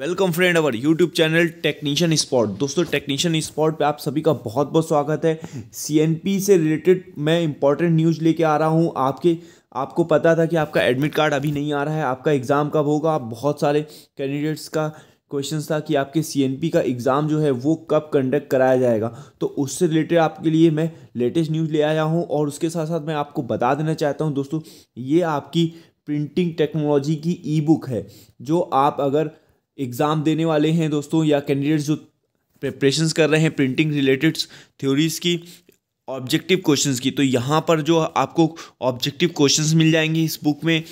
welcome friend our YouTube channel technician spot दोस्तों technician spot पे आप सभी का बहुत बहुत स्वागत है सी से रिलेटेड मैं इंपॉर्टेंट न्यूज़ लेके आ रहा हूँ आपके आपको पता था कि आपका एडमिट कार्ड अभी नहीं आ रहा है आपका एग्ज़ाम कब होगा आप बहुत सारे कैंडिडेट्स का क्वेश्चन था कि आपके सी का एग्ज़ाम जो है वो कब कंडक्ट कराया जाएगा तो उससे रिलेटेड आपके लिए मैं लेटेस्ट न्यूज़ ले आया हूँ और उसके साथ साथ मैं आपको बता देना चाहता हूँ दोस्तों ये आपकी प्रिंटिंग टेक्नोलॉजी की ई बुक है जो आप अगर एग्ज़ाम देने वाले हैं दोस्तों या कैंडिडेट्स जो प्रेपरेशन कर रहे हैं प्रिंटिंग रिलेटेड थ्योरीज़ की ऑब्जेक्टिव क्वेश्चंस की तो यहाँ पर जो आपको ऑब्जेक्टिव क्वेश्चंस मिल जाएंगे इस बुक में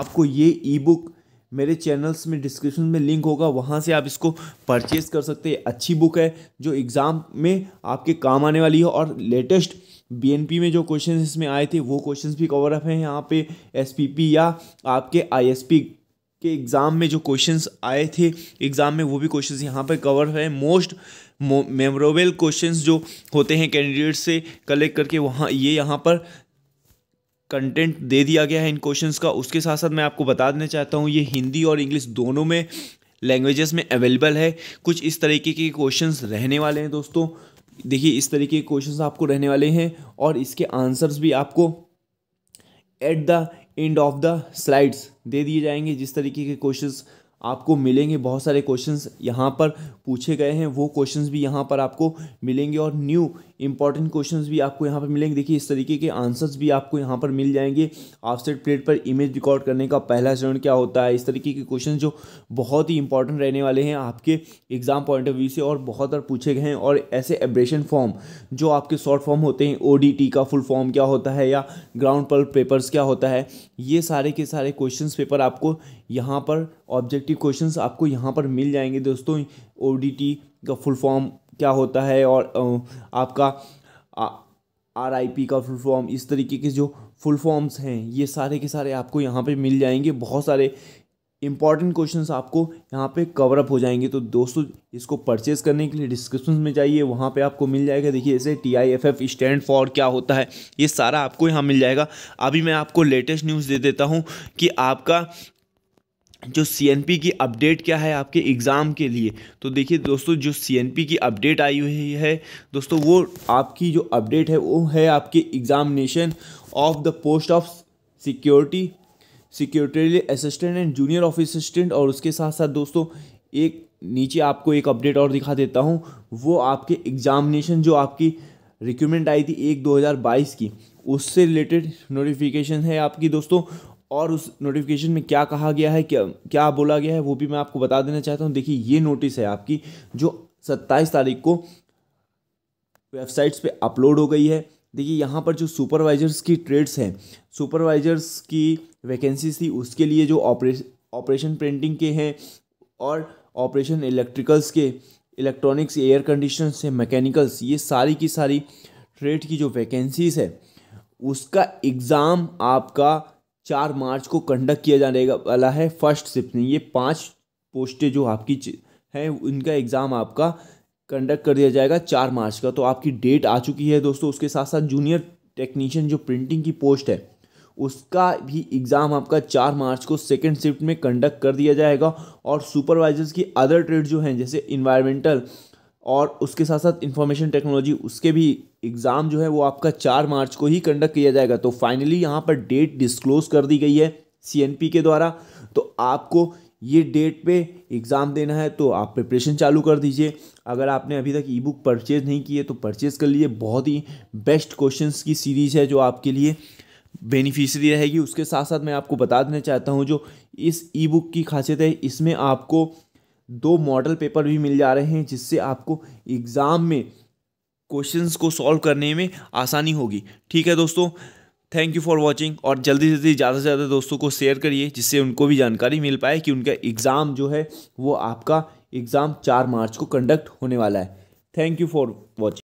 आपको ये ई बुक मेरे चैनल्स में डिस्क्रिप्शन में लिंक होगा वहाँ से आप इसको परचेज़ कर सकते हैं अच्छी बुक है जो एग्ज़ाम में आपके काम आने वाली है और लेटेस्ट बीएनपी में जो क्वेश्चन इसमें आए थे वो क्वेश्चन भी कवर अप हैं यहाँ पे एसपीपी या आपके आईएसपी के एग्ज़ाम में जो क्वेश्चंस आए थे एग्ज़ाम में वो भी क्वेश्चंस यहाँ पर कवर है मोस्ट मेमोरेबल क्वेश्चंस जो होते हैं कैंडिडेट से कलेक्ट करके वहाँ ये यहाँ पर कंटेंट दे दिया गया है इन क्वेश्चंस का उसके साथ साथ मैं आपको बता देना चाहता हूँ ये हिंदी और इंग्लिश दोनों में लैंग्वेजेस में अवेलेबल है कुछ इस तरीके के क्वेश्चंस रहने वाले हैं दोस्तों देखिए इस तरीके के क्वेश्चंस आपको रहने वाले हैं और इसके आंसर्स भी आपको at the end of the slides दे दिए जाएंगे जिस तरीके के क्वेश्चंस आपको मिलेंगे बहुत सारे क्वेश्चंस यहाँ पर पूछे गए हैं वो क्वेश्चंस भी यहाँ पर आपको मिलेंगे और न्यू इंपॉर्टेंट क्वेश्चंस भी आपको यहाँ पर मिलेंगे देखिए इस तरीके के आंसर्स भी आपको यहाँ पर मिल जाएंगे ऑफसेट प्लेट पर इमेज रिकॉर्ड करने का पहला चरण क्या होता है इस तरीके के क्वेश्चन जो बहुत ही इंपॉर्टेंट रहने वाले हैं आपके एग्ज़ाम पॉइंट ऑफ व्यू से और बहुत बार पूछे गए हैं और ऐसे एब्रेशन फॉर्म जो आपके शॉर्ट फॉर्म होते हैं ओ का फुल फॉर्म क्या होता है या ग्राउंड पर पेपर्स क्या होता है ये सारे के सारे क्वेश्चन पेपर आपको यहाँ पर ऑब्जेक्टिव क्वेश्चन आपको यहाँ पर मिल जाएंगे दोस्तों ओ का फुल फॉर्म क्या होता है और आपका आर आई पी का फुल फॉर्म इस तरीके के जो फुल फॉर्म्स हैं ये सारे के सारे आपको यहाँ पे मिल जाएंगे बहुत सारे इंपॉर्टेंट क्वेश्चंस आपको यहाँ पे कवर अप हो जाएंगे तो दोस्तों इसको परचेज़ करने के लिए डिस्क्रिप्शन में जाइए वहाँ पे आपको मिल जाएगा देखिए ऐसे T I F F stand for क्या होता है ये सारा आपको यहाँ मिल जाएगा अभी मैं आपको लेटेस्ट न्यूज़ दे देता हूँ कि आपका जो सी की अपडेट क्या है आपके एग्ज़ाम के लिए तो देखिए दोस्तों जो सी की अपडेट आई हुई है दोस्तों वो आपकी जो अपडेट है वो है आपके examination of the post of security security assistant and junior office assistant और उसके साथ साथ दोस्तों एक नीचे आपको एक अपडेट और दिखा देता हूँ वो आपके एग्ज़ामिनेशन जो आपकी रिक्यूमेंट आई थी एक दो की उससे रिलेटेड नोटिफिकेशन है आपकी दोस्तों और उस नोटिफिकेशन में क्या कहा गया है क्या क्या बोला गया है वो भी मैं आपको बता देना चाहता हूँ देखिए ये नोटिस है आपकी जो सत्ताईस तारीख को वेबसाइट्स पे अपलोड हो गई है देखिए यहाँ पर जो सुपरवाइजर्स की ट्रेड्स हैं सुपरवाइजर्स की वैकेंसी थी उसके लिए जो ऑपरेश ऑपरेशन प्रिंटिंग के हैं और ऑपरेशन इलेक्ट्रिकल्स के इलेक्ट्रॉनिक्स एयर कंडीशनर्स से मैकेनिकल्स ये सारी की सारी ट्रेड की जो वैकेंसीज़ है उसका एग्ज़ाम आपका चार मार्च को कंडक्ट किया जाने वाला है फर्स्ट में ये पांच पोस्टें जो आपकी हैं उनका एग्ज़ाम आपका कंडक्ट कर दिया जाएगा चार मार्च का तो आपकी डेट आ चुकी है दोस्तों उसके साथ साथ जूनियर टेक्नीशियन जो प्रिंटिंग की पोस्ट है उसका भी एग्ज़ाम आपका चार मार्च को सेकेंड शिफ्ट में कंडक्ट कर दिया जाएगा और सुपरवाइजर्स की अदर ट्रेड जो हैं जैसे इन्वायरमेंटल और उसके साथ साथ इंफॉर्मेशन टेक्नोलॉजी उसके भी एग्ज़ाम जो है वो आपका चार मार्च को ही कंडक्ट किया जाएगा तो फाइनली यहाँ पर डेट डिस्क्लोज कर दी गई है सी के द्वारा तो आपको ये डेट पे एग्ज़ाम देना है तो आप प्रिपरेशन चालू कर दीजिए अगर आपने अभी तक ई बुक परचेज़ नहीं की है तो परचेज़ कर लीजिए बहुत ही बेस्ट क्वेश्चंस की सीरीज़ है जो आपके लिए बेनिफिशरी रहेगी उसके साथ साथ मैं आपको बता देना चाहता हूँ जो इस ई बुक की खासियत है इसमें आपको दो मॉडल पेपर भी मिल जा रहे हैं जिससे आपको एग्ज़ाम में क्वेश्चंस को सॉल्व करने में आसानी होगी ठीक है दोस्तों थैंक यू फॉर वॉचिंग और जल्दी से जल्दी ज़्यादा से ज़्यादा दोस्तों को शेयर करिए जिससे उनको भी जानकारी मिल पाए कि उनका एग्ज़ाम जो है वो आपका एग्ज़ाम चार मार्च को कंडक्ट होने वाला है थैंक यू फॉर वॉचिंग